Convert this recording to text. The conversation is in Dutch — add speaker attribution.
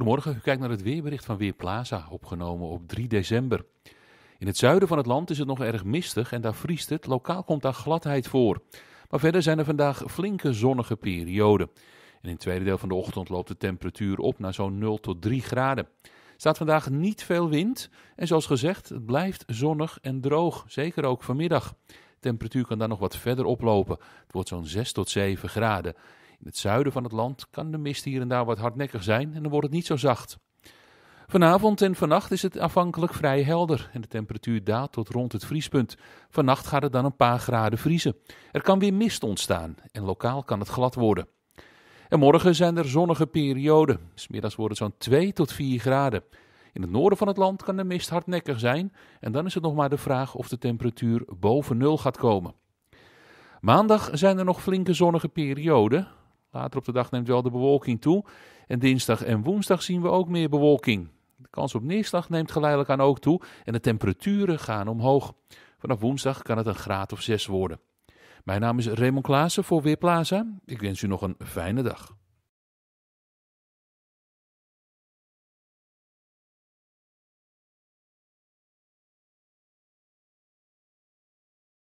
Speaker 1: Goedemorgen, u kijkt naar het weerbericht van Weerplaza, opgenomen op 3 december. In het zuiden van het land is het nog erg mistig en daar vriest het. Lokaal komt daar gladheid voor. Maar verder zijn er vandaag flinke zonnige perioden. En in het tweede deel van de ochtend loopt de temperatuur op naar zo'n 0 tot 3 graden. Staat vandaag niet veel wind en zoals gezegd, het blijft zonnig en droog, zeker ook vanmiddag. De temperatuur kan daar nog wat verder oplopen. Het wordt zo'n 6 tot 7 graden. In het zuiden van het land kan de mist hier en daar wat hardnekkig zijn en dan wordt het niet zo zacht. Vanavond en vannacht is het afhankelijk vrij helder en de temperatuur daalt tot rond het vriespunt. Vannacht gaat het dan een paar graden vriezen. Er kan weer mist ontstaan en lokaal kan het glad worden. En morgen zijn er zonnige perioden. Smiddags wordt het zo'n 2 tot 4 graden. In het noorden van het land kan de mist hardnekkig zijn en dan is het nog maar de vraag of de temperatuur boven nul gaat komen. Maandag zijn er nog flinke zonnige perioden, Later op de dag neemt wel de bewolking toe. En dinsdag en woensdag zien we ook meer bewolking. De kans op neerslag neemt geleidelijk aan ook toe en de temperaturen gaan omhoog. Vanaf woensdag kan het een graad of zes worden. Mijn naam is Raymond Klaassen voor Weerplaza. Ik wens u nog een fijne dag.